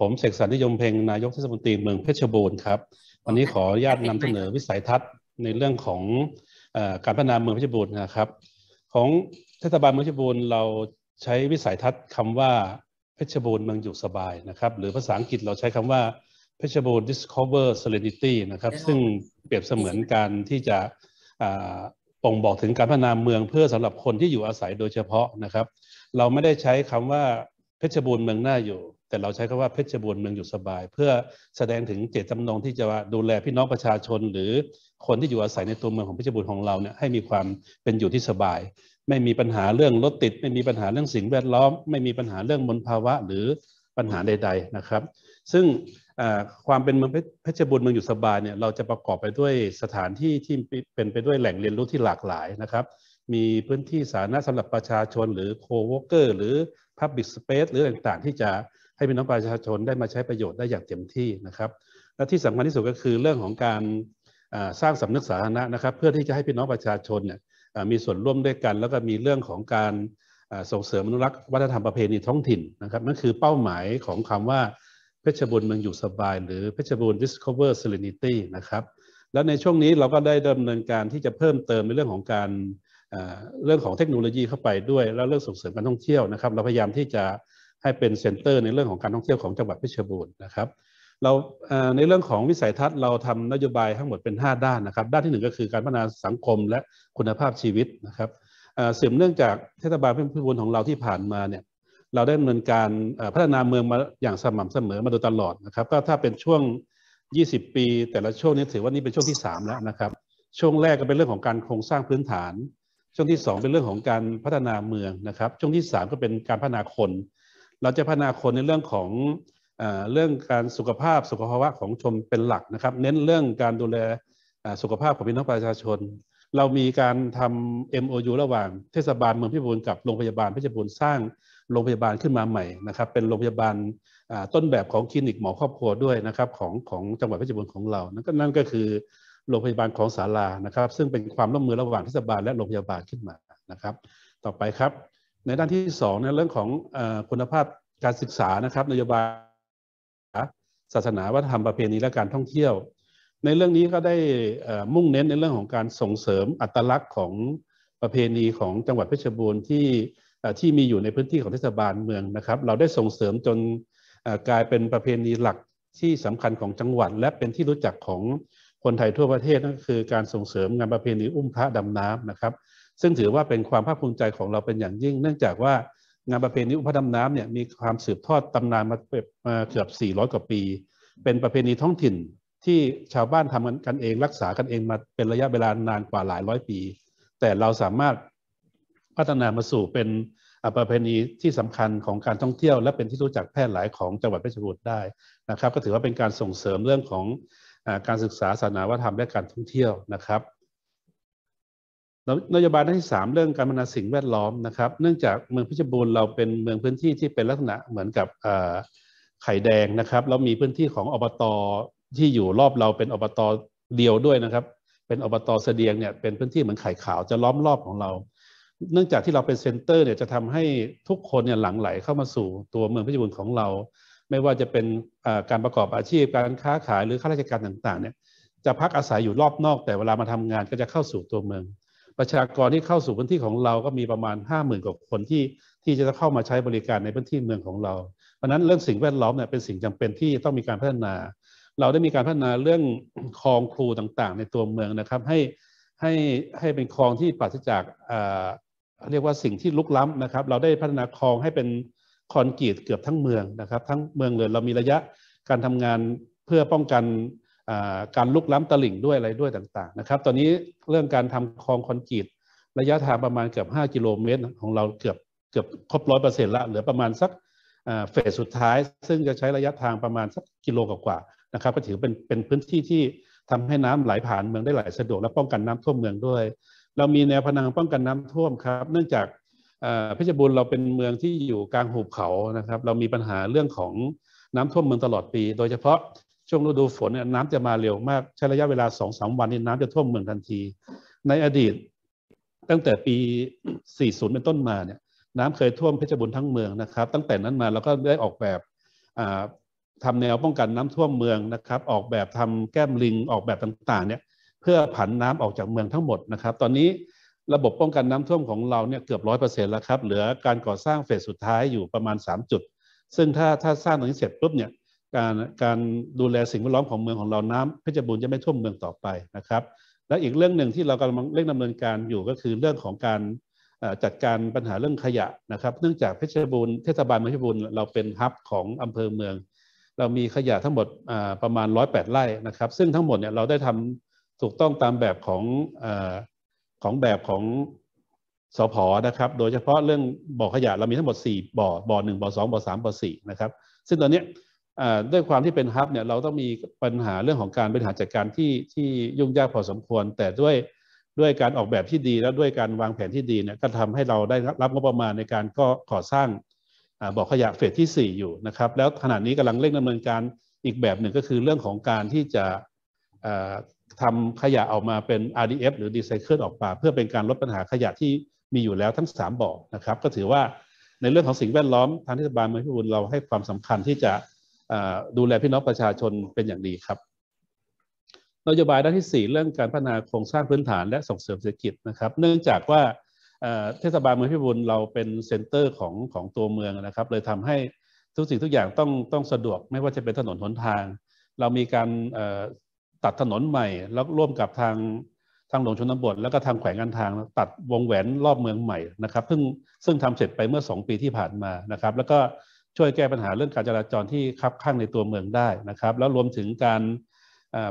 ผม เสกสรรนิยมเพ็งนายกเทศมนตรีเมืองเพชรบูรณ์ครับวันนี้ขออนุญาตนำเสนอวิสัยทัศน์ในเรื่องของการพัฒนาเมืองเพชรบูรณ์นะครับ ของเทศบาลเมืองเพชรบูรณ์เราใช้วิสัยทัศน์คำว่าเพชรบูรณ์เมืองอยู่สบายนะครับ หรือภาษาอังกฤษเราใช้คำว่าเพชรบูรณ์ discover serenity นะครับซึ่งเปรียบเสมือนการที่จะป่งบอกถึงการพัฒนาเมืองเพื่อสำหรับคนที่อยู่อาศัยโดยเฉพาะนะครับเราไม่ได้ใช้คำว่าเพชรบูรณ์เมืองหน้าอยู่แต่เราใช้คำว่าเพชรบูรณ์เมืองอยู่สบาย เพื่อแสดงถึงเจตจำนงที่จะดูแลพี่น้องประชาชน หรือคนที่อยู่อาศัยในตัวเมืองของเพชรบูรณ์ของเราเนี่ยให้มีความเป็นอยู่ที่สบาย ไม่มีปัญหาเรื่องรถติด ไม่มีปัญหาเรื่องสิ่งแวดล้อม ไม่มีปัญหาเรื่องมลภาวะ หรือปัญหาใด ๆนะครับ ซึ่งความเป็นเมืองเพชรบูรณ์เมืองอยู่สบายเนี่ยเราจะประกอบไปด้วยสถานที่ที่เป็นไปด้วยแหล่งเรียนรู้ที่หลากหลายนะครับ มีพื้นที่สาธารณะสำหรับประชาชน หรือโคเวเกอร์หรือพับบิสเ p a หรือต่างๆที่จะให้พี่น้องประชาชน ได้มาใช้ประโยชน์ได้อย่างเต็มที่นะครับและที่สำคัญที่สุดก็คือเรื่องของการสร้างสำนึกสาธารณะนะครับเพื่อที่จะให้พี่น้องประชาชนเนี่ยมีส่วนร่วมด้วยกัน แล้วก็มีเรื่องของการส่งเสริมอนุรักษ์วัฒนธรรมประเพณีท้องถิ่นนะครับนั่นคือเป้าหมายของคำว่าเพชรบุรีเมืองอยู่สบายหรือเพชรบุรณ discover serenity นะครับแล้วในช่วงนี้เราก็ได้ดำเนินการที่จะเพิ่มเติมในเรื่องของการเรื่องของเทคโนโลยีเข้าไปด้วยแล้วเรื่องส่งเสริมการท่องเที่ยวนะครับเราพยายามที่จะให้เป็นเซ็นเตอร์ในเรื่องของการท่องเที่ยวของจังหวัดเพชรบูรณ์นะครับเราในเรื่องของวิสัยทัศน์เราทำนโยบายทั้งหมดเป็น 5 ด้านนะครับด้านที่1ก็คือการพัฒนาสังคมและคุณภาพชีวิตนะครับเสื่อมเนื่องจากเทศบาลพิบู์ของเราที่ผ่านมาเนี่ยเราได้ดำเนินการพัฒนาเมืองมาอย่างสม่ำเสมอมาโดยตลอดนะครับก็ถ้าเป็นช่วง 20 ปี แต่ละช่วงนี้ถือว่านี่เป็นช่วงที่3แล้วนะครับช่วงแรกก็เป็นเรื่องของการโครงสร้างพื้นฐานช่วงที่ 2 เป็นเรื่องของการพัฒนาเมืองนะครับ ช่วงที่3ก็เป็นการพัฒนาคนเราจะพัฒนาคนในเรื่องของเรื่องการสุขภาพสุขภาวะของชมเป็นหลักนะครับ เน้นเรื่องการดูแลสุขภาพของพี่น้องประชาชนเรามีการทำ MOU ระหว่างเทศบาลเมืองพิบูลกับโรงพยาบาลพิบูรณ์สร้างโรงพยาบาลขึ้นมาใหม่นะครับ เป็นโรงพยาบาลต้นแบบของคลินิกหมอครอบครัวด้วยนะครับของของจังหวัดพิบูรณ์ของเรานั่นก็คือโรงพยาบาลของศาลานะครับซึ่งเป็นความร่วมมือระหว่างเทศบาลและโรงพยาบาลขึ้นมา นะครับ ต่อไปครับ ในด้านที่2ในเรื่องของคุณภาพการศึกษานะครับนโยบายศาสนาวัฒนธรรมประเพณีและการท่องเที่ยว ในเรื่องนี้ก็ได้มุ่งเน้นในเรื่องของการส่งเสริมอัตลักษณ์ของประเพณีของจังหวัดเพชรบูรณ์ที่ที่มีอยู่ในพื้นที่ของเทศบาลเมืองนะครับ เราได้ส่งเสริมจนกลายเป็นประเพณีหลักที่สำคัญของจังหวัดและเป็นที่รู้จักของคนไทยทั่วประเทศนั่นคือการส่งเสริมงานประเพณีอุ้มพระดำน้ำนะครับ ซึ่งถือว่าเป็นความภาคภูมิใจของเราเป็นอย่างยิ่ง เนื่องจากว่างานประเพณีอุ้มพระดำน้ำเนี่ยมีความสืบทอดตำนานมาเกือบ 400 กว่าปี เป็นประเพณีท้องถิ่น ที่ชาวบ้านทำกันเองรักษากันเองมา เป็นระยะเวลานานกว่าหลายร้อยปี แต่เราสามารถพัฒนามาสู่เป็นประเพณีที่สำคัญของการท่องเที่ยวและเป็นที่รู้จักแพร่หลายของจังหวัดเพชรบูรณ์ได้นะครับ ก็ถือว่าเป็นการส่งเสริมเรื่องของการศึกษาศาสนาวัฒนธรรมและการท่องเที่ยวนะครับ นโยบายที่ 3 เรื่องการพัฒนาสิ่งแวดล้อมนะครับ เนื่องจากเมืองพิจิตรบูรณ์เราเป็นเมืองพื้นที่ที่เป็นลักษณะเหมือนกับไข่แดงนะครับแล้วมีพื้นที่ของอบตที่อยู่รอบเราเป็นอบตเดียวด้วยนะครับ เป็นอบตเสดียงเนี่ยเป็นพื้นที่เหมือนไข่ขาวจะล้อมรอบของเรา เนื่องจากที่เราเป็นเซ็นเตอร์เนี่ยจะทำให้ทุกคนเนี่ยหลั่งไหลเข้ามาสู่ตัวเมืองพิจิตรบูรณ์ของเราไม่ว่าจะเป็นการประกอบอาชีพ การค้าขายหรือข้าราชการต่างๆเนี่ยจะพักอาศัยอยู่รอบนอก แต่เวลามาทำงานก็จะเข้าสู่ตัวเมือง ประชากรที่เข้าสู่พื้นที่ของเราก็มีประมาณ 5 0,000กว่าคนที่ที่จะเข้ามาใช้บริการในพื้นที่เมืองของเราเพราะนั้นเรื่องสิ่งแวดล้อมเนี่ยเป็นสิ่งจำเป็นที่ต้องมีการพัฒนา เราได้มีการพัฒนาเรื่องคลองครูต่างๆ ในตัวเมืองนะครับให้ให้ให้เป็นคลองที่ปราศจากเรียกว่าสิ่งที่ลุกล้ำนะครับ เราได้พัฒนาคลองให้เป็นคอนกรีตเกือบทั้งเมืองนะครับ ทั้งเมืองเลยเรามีระยะการทำงานเพื่อป้องกันการลุกล้ำตลิ่งด้วยอะไรด้วยต่างๆนะครับตอนนี้เรื่องการทำคลองคอนกรีตระยะทางประมาณเกือบ5กิโลเมตรของเราเกือบเกือบครบร้อยเปอร์เซ็นต์ละเหลือประมาณสักเฟสสุดท้าย ซึ่งจะใช้ระยะทางประมาณสักกิโลกว่าๆนะครับก็ถือเป็นเป็นพื้นที่ที่ทำให้น้ำไหลผ่านเมืองได้ไหล สะดวกและป้องกันน้ำท่วมเมืองด้วย เรามีแนวพนังป้องกันน้ำท่วมครับ เนื่องจากเพชรบูรณ์เราเป็นเมืองที่อยู่กลางหุบเขานะครับเรามีปัญหาเรื่องของน้ำท่วมเมืองตลอดปี โดยเฉพาะช่วงฤดูฝนน้ำจะมาเร็วมาก ใช้ระยะเวลาสองสามวันนี้น้ำจะท่วมเมืองทันที ในอดีตตั้งแต่ปี 40 เป็นต้นมาเนี่ยน้ำเคยท่วมเพชรบูรณ์ทั้งเมืองนะครับ ตั้งแต่นั้นมาเราก็ได้ออกแบบทำแนวป้องกันน้ำท่วมเมืองนะครับออกแบบทำแก้มลิงออกแบบต่างๆเนี่ยเพื่อผันน้ำออกจากเมืองทั้งหมดนะครับ ตอนนี้ระบบป้องกันน้ำท่วมของเราเนี่ยเกือบร้อยเปอร์เซ็นต์แล้วครับ เหลือการก่อสร้างเฟสสุดท้ายอยู่ประมาณ 3 จุด ซึ่งถ้าถ้าสร้างตรงนี้เสร็จปุ๊บเนี่ยการการดูแลสิ่งแวดล้อมของเมืองของเราน้ำเพชรบูรณ์จะไม่ท่วมเมืองต่อไปนะครับ และอีกเรื่องหนึ่งที่เรากำลังเร่งดำเนินการอยู่ก็คือเรื่องของการจัดการปัญหาเรื่องขยะนะครับเนื่องจากเพชรบูรณ์เทศบาลเพชรบูรณ์เราเป็นฮับของอำเภอเมืองเรามีขยะทั้งหมดประมาณ108ไร่นะครับ ซึ่งทั้งหมดเนี่ยเราได้ทำถูกต้องตามแบบของของแบบของสพนะครับโดยเฉพาะเรื่องบ่อขยะเรามีทั้งหมด 4บ่อบ่อ 1บ่อ2บ่อ3บ่อ4นะครับซึ่งตอนนี้ด้วยความที่เป็นฮับเนี่ยเราต้องมีปัญหาเรื่องของการบริหารจัดการที่ที่ยุ่งยากพอสมควรแต่ด้วยด้วยการออกแบบที่ดีและด้วยการวางแผนที่ดีเนี่ยก็ทำให้เราได้รับงบประมาณในการก็ก่อสร้างบ่อขยะเฟสที่ 4 อยู่นะครับแล้วขณะนี้กำลังเร่งดำเนินการอีกแบบหนึ่งก็คือเรื่องของการที่จะทำขยะออกมาเป็น RDF หรือ Recycle ออกมาเพื่อเป็นการลดปัญหาขยะที่มีอยู่แล้วทั้ง 3 บ่อนะครับ ก็ถือว่าในเรื่องของสิ่งแวดล้อมทางเทศบาลเมืองพิบูลเราให้ความสำคัญที่จะดูแลพี่น้องประชาชนเป็นอย่างดีครับ นโยบายด้านที่ 4 เรื่องการพัฒนาโครงสร้างพื้นฐานและส่งเสริมเศรษฐกิจนะครับ เนื่องจากว่าเทศบาลเมืองพิบูลเราเป็นเซ็นเตอร์ของของตัวเมืองนะครับเลยทำให้ทุกสิ่งทุกอย่างต้องต้องสะดวก ไม่ว่าจะเป็นถนนหนทาง เรามีการตัดถนนใหม่แล้วร่วมกับทางทางหลวงชนบทแล้วก็ทางแขวงการทางตัดวงแหวนรอบเมืองใหม่นะครับซึ่งซึ่งทำเสร็จไปเมื่อ 2 ปีที่ผ่านมานะครับแล้วก็ช่วยแก้ปัญหาเรื่องการจราจรที่คับข้างในตัวเมืองได้นะครับแล้วรวมถึงการ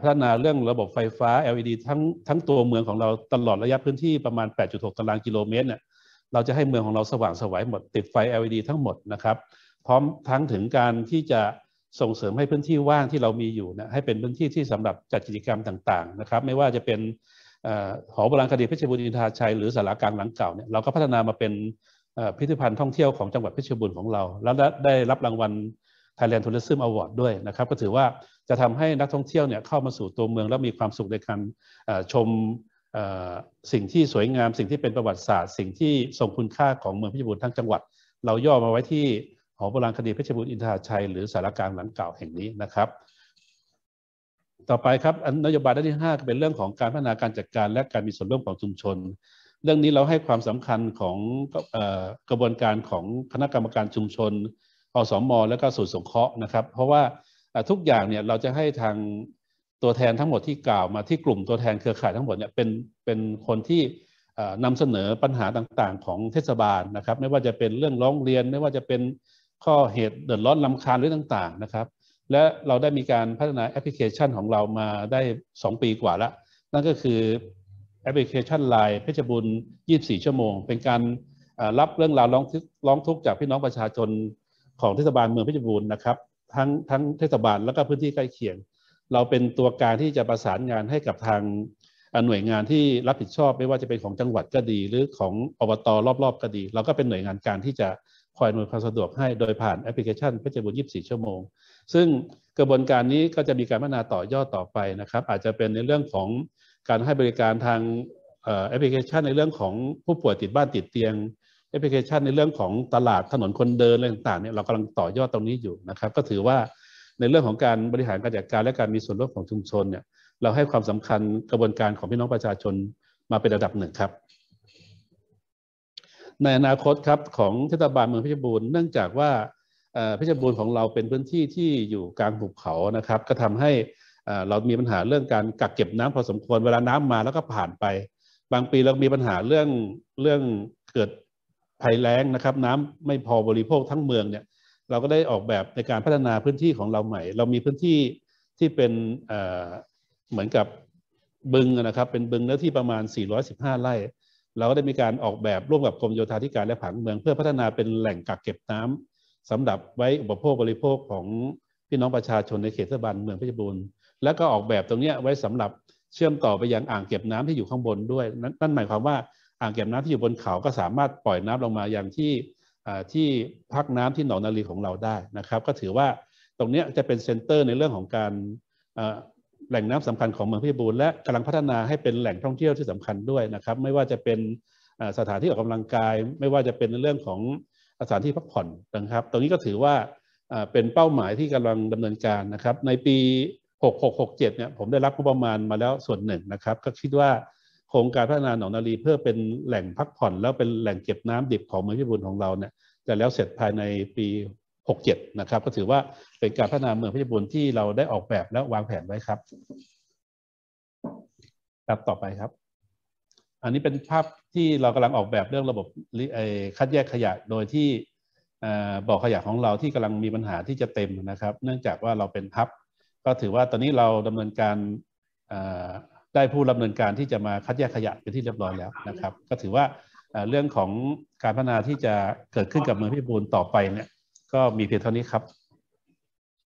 พัฒนาเรื่องระบบไฟฟ้า LED ทั้งทั้งตัวเมืองของเราตลอดระยะพื้นที่ประมาณ 8.6 ตารางกิโลเมตรเนี่ยเราจะให้เมืองของเราสว่างสวยหมดติดไฟ LED ทั้งหมดนะครับพร้อมทั้งถึงการที่จะส่งเสริมให้พื้นที่ว่างที่เรามีอยู่นะให้เป็นพื้นที่ที่สำหรับจัดกิจกรรมต่างๆนะครับไม่ว่าจะเป็นหอโบราณคดีเพชรบุรีทาชัยหรือสารากลางหลังเก่าเนี่ยเราก็พัฒนามาเป็นพิพิธภัณฑ์ท่องเที่ยวของจังหวัดเพชรบุรีของเรา แล้วได้รับรางวัล Thailand Tourism Award ด้วยนะครับก็ถือว่าจะทำให้นักท่องเที่ยวเนี่ยเข้ามาสู่ตัวเมืองแล้วมีความสุขในการชมสิ่งที่สวยงาม สิ่งที่เป็นประวัติศาสตร์สิ่งที่ทรงคุณค่าของเมืองเพชรบุรีทั้งจังหวัด เราย่อมาไว้ที่อโบราณคดีเพชรบุรีอินทราชัย หรือสารกลางหลังเก่าแห่งนี้นะครับ ต่อไปครับนโยบายด้านที่5เป็นเรื่องของการพัฒนาการจัดการและการมีส่วนร่วมของชุมชน เรื่องนี้เราให้ความสำคัญของกระบวนการของคณะกรรมการชุมชนอสมอและก็ส่วรสงเคราะห์นะครับ เพราะว่าทุกอย่างเนี่ยเราจะให้ทางตัวแทนทั้งหมดที่กล่าวมาที่กลุ่มตัวแทนเครือข่ายทั้งหมดเนี่ยเป็นเป็นคนที่นำเสนอปัญหาต่าง ๆ ของเทศบาลนะครับไม่ว่าจะเป็นเรื่องร้องเรียน ไม่ว่าจะเป็นข้อเหตุเดือดร้อนลำคาญหรือต่างๆนะครับ และเราได้มีการพัฒนาแอปพลิเคชันของเรามาได้ 2 ปีกว่าละนั่นก็คือแอปพลิเคชันไลน์เพชรบุญ24 ชั่วโมง เป็นการรับเรื่องราวร้องทุกร้องทุกจากพี่น้องประชาชน ของเทศบาลเมืองเพชรบูรณ์นะครับทั้งทั้งเทศบาลแล้วก็พื้นที่ใกล้เคียง เราเป็นตัวการที่จะประสานงานให้กับทางหน่วยงานที่รับผิดชอบไม่ว่าจะเป็นของจังหวัดก็ดี หรือของอบตรอบ ๆ ก็ดี เราก็เป็นหน่วยงานการที่จะคอยอำนวยความสะดวกให้โดยผ่านแอปพลิเคชันเพชรบูิบส24 ชั่วโมง ซึ่งกระบวนการนี้ก็จะมีการพัฒนาต่อยอดต่อไปนะครับ อาจจะเป็นในเรื่องของการให้บริการทางแอปพลิเคชันในเรื่องของผู้ป่วยติดบ้านติดเตียง แอปพลิเคชันในเรื่องของตลาดถนนคนเดินอะไรต่างๆเนี่ยเรากำลังต่อยอดตรงนี้อยู่นะครับ ก็ถือว่าในเรื่องของการบริหารการจัดการและการมีส่วนร่วมของชุมชนเนี่ยเราให้ความสำคัญกระบวนการของพี่น้องประชาชนมาเป็นระดับหนึ่งครับในอนาคต ครับ ของเทศบาลเมืองเพชรบูรณ์เนื่องจากว่าเพชรบูรณ์ของเราเป็นพื้นที่ที่อยู่กลางภูเขานะครับก็ทำให้เรามีปัญหาเรื่องการกักเก็บน้ำพอสมควรเวลาน้ำมาแล้วก็ผ่านไป บางปีเรามีปัญหาเรื่องเรื่องเกิดภัยแล้งนะครับน้ำไม่พอบริโภคทั้งเมืองเนี่ยเราก็ได้ออกแบบในการพัฒนาพื้นที่ของเราใหม่ เรามีพื้นที่ที่เป็นเหมือนกับบึงนะครับเป็นบึงเนื้อที่ประมาณ 415 ไร่เราก็ได้มีการออกแบบร่วมกับกรมโยธาธิการและผังเมืองเพื่อพัฒนาเป็นแหล่งกักเก็บน้ำ สำหรับไว้อุปโภคบริโภคของพี่น้องประชาชนในเขตเทศบาลเมืองเพชรบูรณ์และก็ออกแบบตรงนี้ไว้สำหรับเชื่อมต่อไปยังอ่างเก็บน้ำที่อยู่ข้างบนด้วยนั่นหมายความว่าอ่างเก็บน้ำที่อยู่บนเขาก็สามารถปล่อยน้ำลงมาอย่างที่ที่พักน้ำที่หนองนาลีของเราได้นะครับ ก็ถือว่าตรงนี้จะเป็นเซ็นเตอร์ในเรื่องของการแหล่งน้ำสำคัญของเมืองพิบูลและกำลังพัฒนาให้เป็นแหล่งท่องเที่ยวที่สำคัญด้วยนะครับไม่ว่าจะเป็นสถานที่ออกกำลังกาย ไม่ว่าจะเป็นเรื่องของสถานที่พักผ่อนนะครับ ตรงนี้ก็ถือว่าเป็นเป้าหมายที่กำลังดำเนินการนะครับ ในปี 6667เนี่ยผมได้รับงบประมาณมาแล้วส่วนหนึ่งนะครับ ก็คิดว่าโครงการพัฒนาหนองนาลีเพื่อเป็นแหล่งพักผ่อน แล้วเป็นแหล่งเก็บน้ำดิบของเมืองพิบูลของเราเนี่ยจะแล้วเสร็จภายในปี67นะครับก็ถือว่าเป็นการพัฒนาเมืองเพชรบตรที่เราได้ออกแบบและวางแผนไว้ครับตัดต่อไปครับ อันนี้เป็นภาพที่เรากำลังออกแบบเรื่องระบบคัดแยกขยะ โดยที่บ่อขยะของเราที่กำลังมีปัญหาที่จะเต็มนะครับ เนื่องจากว่าเราเป็นทับก็ถือว่าตอนนี้เราดำเนินการได้ผู้ดำเนินการที่จะมาคัดแยกขยะเป็นที่เรียบร้อยแล้วนะครับ ก็ถือว่าเรื่องของการพัฒนาที่จะเกิดขึ้นกับเมืองพิบู์ต่อไปเนี่ยก็มีเพียงเท่านี้ครับ